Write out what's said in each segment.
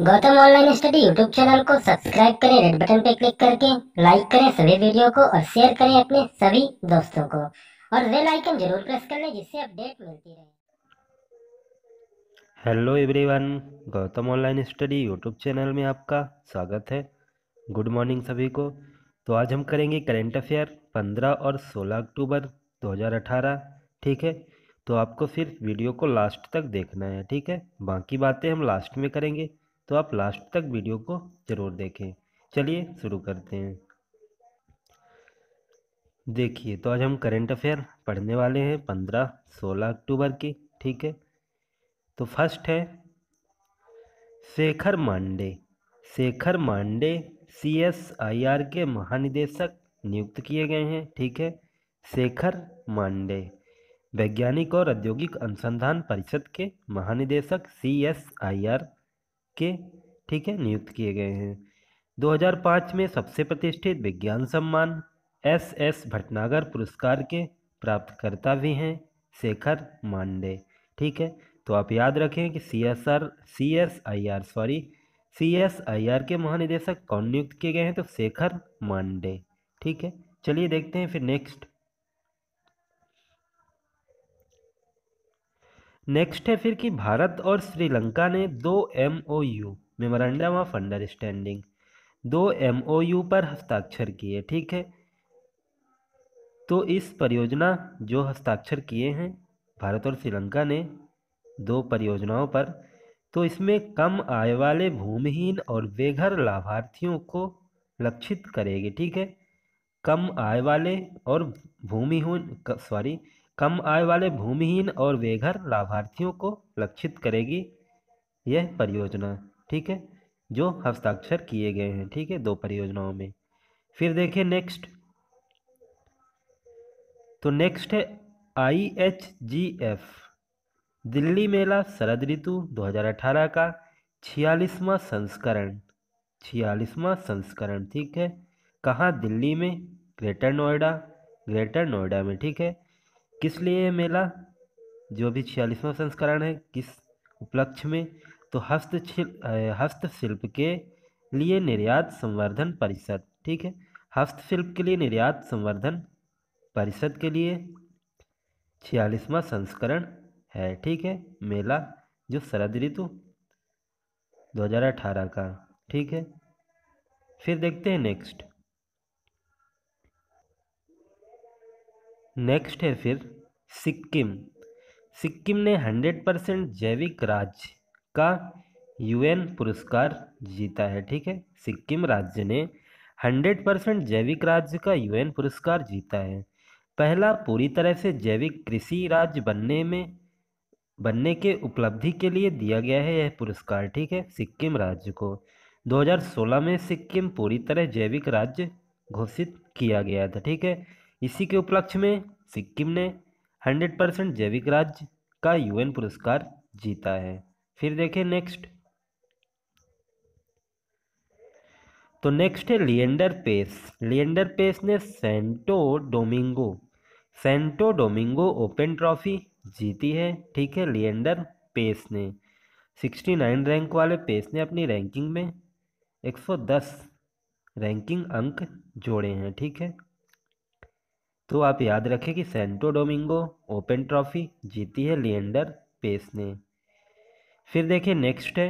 Gautam online study YouTube channel को subscribe करें red button पे क्लिक करके लाइक करें सभी वीडियो को और शेयर करें अपने सभी दोस्तों को और बेल आइकन जरूर प्रेस कर लें जिससे अपडेट मिलती रहे hello everyone Gautam online study YouTube channel में आपका स्वागत है गुड मॉर्निंग सभी को तो आज हम करेंगे करेंट अफेयर पंद्रह और सोलह अक्टूबर 2018 ठीक है तो आपको सिर्फ वीडियो को लास्ट तक देखना है ठीक है बाकी बातें हम लास्ट में करेंगे तो आप लास्ट तक वीडियो को ज़रूर देखें चलिए शुरू करते हैं देखिए तो आज हम करेंट अफेयर पढ़ने वाले हैं पंद्रह सोलह अक्टूबर की ठीक है तो फर्स्ट है Shekhar Mande Shekhar Mande C S I R के महानिदेशक नियुक्त किए गए हैं ठीक है शेखर मांडे वैज्ञानिक और औद्योगिक अनुसंधान परिषद के महानिदेशक सी एस आई आर के ठीक है नियुक्त किए गए हैं 2005 में सबसे प्रतिष्ठित विज्ञान सम्मान एस एस भटनागर पुरस्कार के प्राप्तकर्ता भी हैं शेखर मांडे ठीक है तो आप याद रखें कि C S R C S I R sorry C S I R के महानिदेशक कौन नियुक्त किए गए हैं तो शेखर मांडे ठीक है चलिए देखते हैं फिर नेक्स्ट नेक्स्ट है फिर कि भारत और श्रीलंका ने दो M O U memorandum of understanding दो एम ओ यू पर हस्ताक्षर किए ठीक है तो इस परियोजना जो हस्ताक्षर किए हैं भारत और श्रीलंका ने दो परियोजनाओं पर तो इसमें कम आय वाले भूमिहीन और बेघर लाभार्थियों को लक्षित करेगी ठीक है कम आय वाले और भूमिहीन सॉरी कम आय वाले भूमिहीन और बेघर लाभार्थियों को लक्षित करेगी यह परियोजना ठीक है जो हस्ताक्षर किए गए हैं ठीक है दो परियोजनाओं में फिर देखें नेक्स्ट तो नेक्स्ट है I H G F Delhi मेला शरद ऋतु 2018 का छियालीसवा संस्करण छियालीसवा संस्करण ठीक है कहाँ दिल्ली में ग्रेटर नोएडा ग्रेटर नोएडा में ठीक है किस लिए मेला जो भी छियालीसवां संस्करण है किस उपलक्ष्य में तो हस्तशिल्प हस्तशिल्प के लिए निर्यात संवर्धन परिषद ठीक है हस्तशिल्प के लिए निर्यात संवर्धन परिषद के लिए छियालीसवा संस्करण है ठीक है मेला जो शरद ऋतु 2018 का ठीक है फिर देखते हैं नेक्स्ट नेक्स्ट है फिर सिक्किम सिक्किम ने 100 परसेंट जैविक राज्य का यूएन पुरस्कार जीता है ठीक है सिक्किम राज्य ने 100 परसेंट जैविक राज्य का यूएन पुरस्कार जीता है पहला पूरी तरह से जैविक कृषि राज्य बनने में बनने के उपलब्धि के लिए दिया गया है यह पुरस्कार ठीक है सिक्किम राज्य को 2016 में सिक्किम पूरी तरह जैविक राज्य घोषित किया गया था ठीक है इसी के उपलक्ष्य में सिक्किम ने हंड्रेड परसेंट जैविक राज्य का यूएन पुरस्कार जीता है फिर देखें नेक्स्ट तो नेक्स्ट है लियंडर पेस लियंडर पेस ने Santo Domingo Santo Domingo open trophy जीती है ठीक है लियंडर पेस ने सिक्सटी नाइन रैंक वाले पेस ने अपनी रैंकिंग में एक सौ दस रैंकिंग अंक जोड़े हैं ठीक है तो आप याद रखें कि सेंटो डोमिंगो ओपन ट्रॉफी जीती है लिएंडर पेस ने फिर देखिए नेक्स्ट है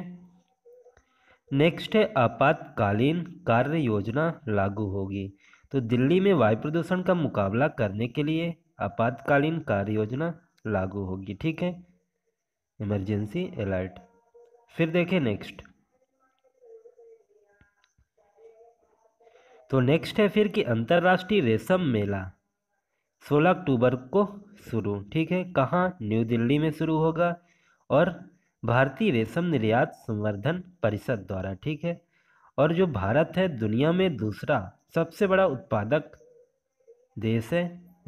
नेक्स्ट है आपातकालीन कार्य योजना लागू होगी तो दिल्ली में वायु प्रदूषण का मुकाबला करने के लिए आपातकालीन कार्य योजना लागू होगी ठीक है इमरजेंसी अलर्ट फिर देखें नेक्स्ट तो नेक्स्ट है फिर कि अंतर्राष्ट्रीय रेशम मेला सोलह अक्टूबर को शुरू ठीक है कहाँ न्यू दिल्ली में शुरू होगा और भारतीय रेशम निर्यात संवर्धन परिषद द्वारा ठीक है और जो भारत है दुनिया में दूसरा सबसे बड़ा उत्पादक देश है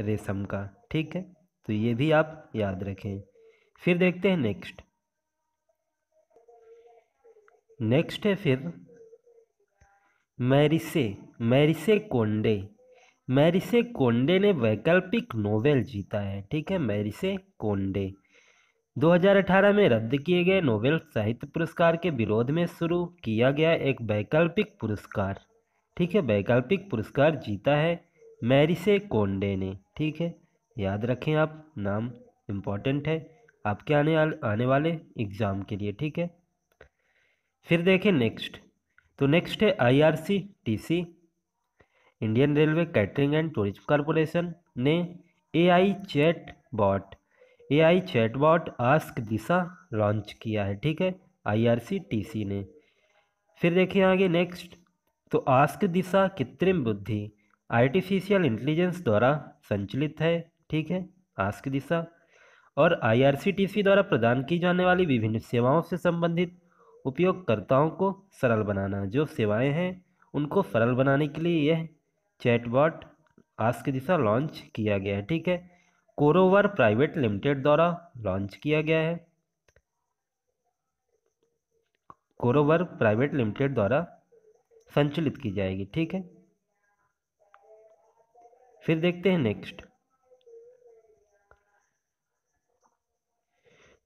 रेशम का ठीक है तो ये भी आप याद रखें फिर देखते हैं नेक्स्ट नेक्स्ट है फिर मैरिसे मैरिसे कोंडे मैरिसे कोंडे ने वैकल्पिक नोबेल जीता है ठीक है मैरिसे कोंडे 2018 में रद्द किए गए नोबेल साहित्य पुरस्कार के विरोध में शुरू किया गया एक वैकल्पिक पुरस्कार ठीक है वैकल्पिक पुरस्कार जीता है मैरिसे कोंडे ने ठीक है याद रखें आप नाम इम्पॉर्टेंट है आपके आने आने वाले एग्ज़ाम के लिए ठीक है फिर देखें नेक्स्ट तो नेक्स्ट है IRCTC Indian railway catering and tourism corporation ने AI chat bot AI chat bot ask Disha launch किया है ठीक है आईआरसीटीसी ने फिर देखिए आगे नेक्स्ट तो आस्क दिशा कृत्रिम बुद्धि आर्टिफिशियल इंटेलिजेंस द्वारा संचालित है ठीक है आस्क दिशा और आईआरसीटीसी द्वारा प्रदान की जाने वाली विभिन्न सेवाओं से संबंधित उपयोगकर्ताओं को सरल बनाना जो सेवाएं हैं उनको सरल बनाने के लिए यह चैटबॉट आज के दिशा लॉन्च किया गया है ठीक है कोरोवर प्राइवेट लिमिटेड द्वारा लॉन्च किया गया है कोरोवर प्राइवेट लिमिटेड द्वारा संचालित की जाएगी ठीक है फिर देखते हैं नेक्स्ट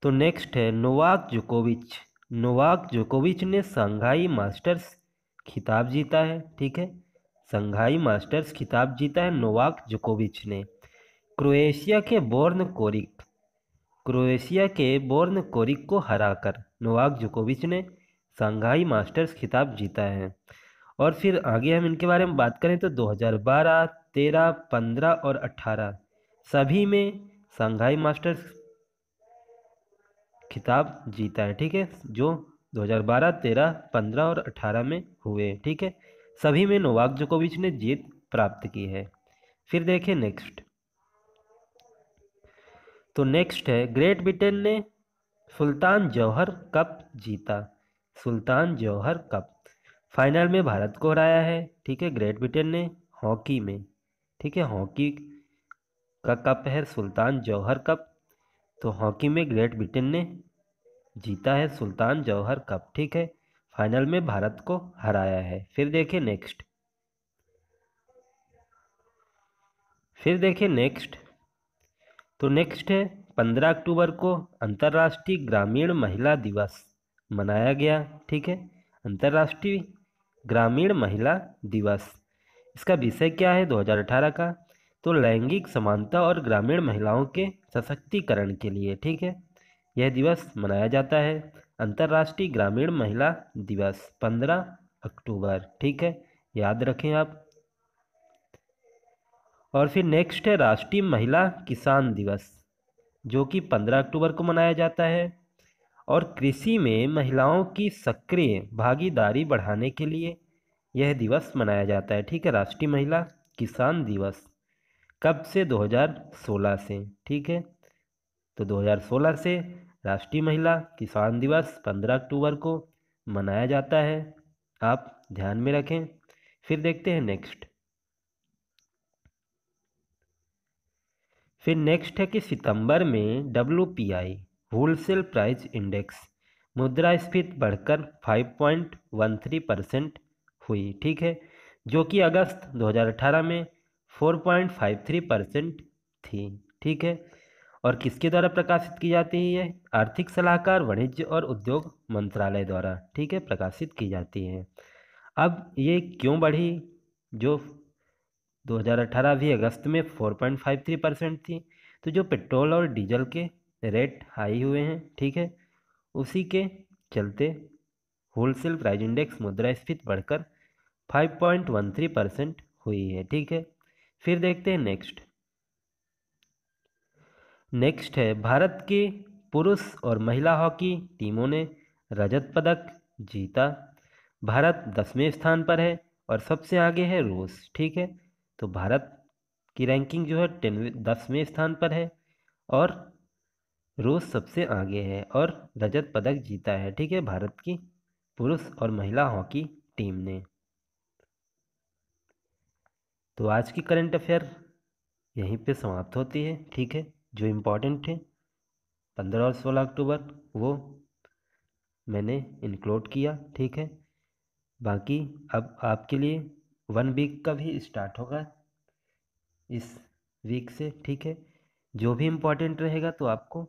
तो नेक्स्ट है नोवाक जोकोविच नोवाक जोकोविच ने शंघाई मास्टर्स खिताब जीता है ठीक है संघाई मास्टर्स खिताब जीता है नोवाक जोकोविच ने क्रोएशिया के बोर्न कोरिक क्रोएशिया के बोर्न कोरिक को हराकर नोवाक जोकोविच ने संघाई मास्टर्स खिताब जीता है और फिर आगे हम इनके बारे में बात करें तो 2012, 13, 15 और 18 सभी में संघाई मास्टर्स खिताब जीता है ठीक है जो 2012, 13, 15 और 18 में हुए ठीक है सभी में नोवाक जोकोविच ने जीत प्राप्त की है फिर देखें नेक्स्ट तो नेक्स्ट है ग्रेट ब्रिटेन ने सुल्तान जौहर कप जीता सुल्तान जौहर कप फाइनल में भारत को हराया है ठीक है ग्रेट ब्रिटेन ने हॉकी में ठीक है हॉकी का कप है सुल्तान जौहर कप तो हॉकी में ग्रेट ब्रिटेन ने जीता है सुल्तान जौहर कप ठीक है फाइनल में भारत को हराया है फिर देखिए नेक्स्ट फिर देखिए नेक्स्ट तो नेक्स्ट है पंद्रह अक्टूबर को अंतर्राष्ट्रीय ग्रामीण महिला दिवस मनाया गया ठीक है अंतर्राष्ट्रीय ग्रामीण महिला दिवस इसका विषय क्या है 2018 का तो लैंगिक समानता और ग्रामीण महिलाओं के सशक्तिकरण के लिए ठीक है यह दिवस मनाया जाता है अंतर्राष्ट्रीय ग्रामीण महिला दिवस पंद्रह अक्टूबर ठीक है याद रखें आप और फिर नेक्स्ट है राष्ट्रीय महिला किसान दिवस जो कि पंद्रह अक्टूबर को मनाया जाता है और कृषि में महिलाओं की सक्रिय भागीदारी बढ़ाने के लिए यह दिवस मनाया जाता है ठीक है राष्ट्रीय महिला किसान दिवस कब से 2016 से ठीक है तो 2016 से राष्ट्रीय महिला किसान दिवस 15 अक्टूबर को मनाया जाता है आप ध्यान में रखें फिर देखते हैं नेक्स्ट फिर नेक्स्ट है कि सितंबर में W P I wholesale price index मुद्रास्फीति बढ़कर 5.13 परसेंट हुई ठीक है जो कि अगस्त 2018 में 4.53 परसेंट थी ठीक है और किसके द्वारा प्रकाशित की जाती है ये आर्थिक सलाहकार वाणिज्य और उद्योग मंत्रालय द्वारा ठीक है प्रकाशित की जाती है अब ये क्यों बढ़ी जो 2018 भी अगस्त में 4.53 परसेंट थी तो जो पेट्रोल और डीजल के रेट हाई हुए हैं ठीक है उसी के चलते होलसेल प्राइस इंडेक्स मुद्रास्फीति बढ़कर 5.13 परसेंट हुई है ठीक है फिर देखते हैं नेक्स्ट नेक्स्ट है भारत के पुरुष और महिला हॉकी टीमों ने रजत पदक जीता भारत दसवें स्थान पर है और सबसे आगे है रूस ठीक है तो भारत की रैंकिंग जो है टेनवें दसवें स्थान पर है और रूस सबसे आगे है और रजत पदक जीता है ठीक है भारत की पुरुष और महिला हॉकी टीम ने तो आज की करंट अफेयर यहीं पे समाप्त होती है ठीक है जो इम्पोर्टेंट थे पंद्रह और सोलह अक्टूबर वो मैंने इंक्लूड किया ठीक है बाकी अब आपके लिए वन वीक का भी स्टार्ट होगा इस वीक से ठीक है जो भी इम्पोर्टेंट रहेगा तो आपको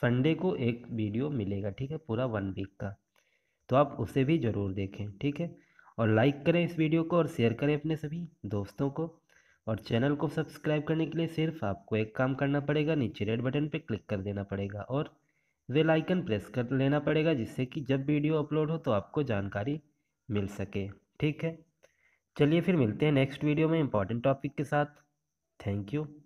संडे को एक वीडियो मिलेगा ठीक है पूरा वन वीक का तो आप उसे भी ज़रूर देखें ठीक है और लाइक करें इस वीडियो को और शेयर करें अपने सभी दोस्तों को और चैनल को सब्सक्राइब करने के लिए सिर्फ आपको एक काम करना पड़ेगा नीचे रेड बटन पर क्लिक कर देना पड़ेगा और वेल आइकन प्रेस कर लेना पड़ेगा जिससे कि जब वीडियो अपलोड हो तो आपको जानकारी मिल सके ठीक है चलिए फिर मिलते हैं नेक्स्ट वीडियो में इंपॉर्टेंट टॉपिक के साथ थैंक यू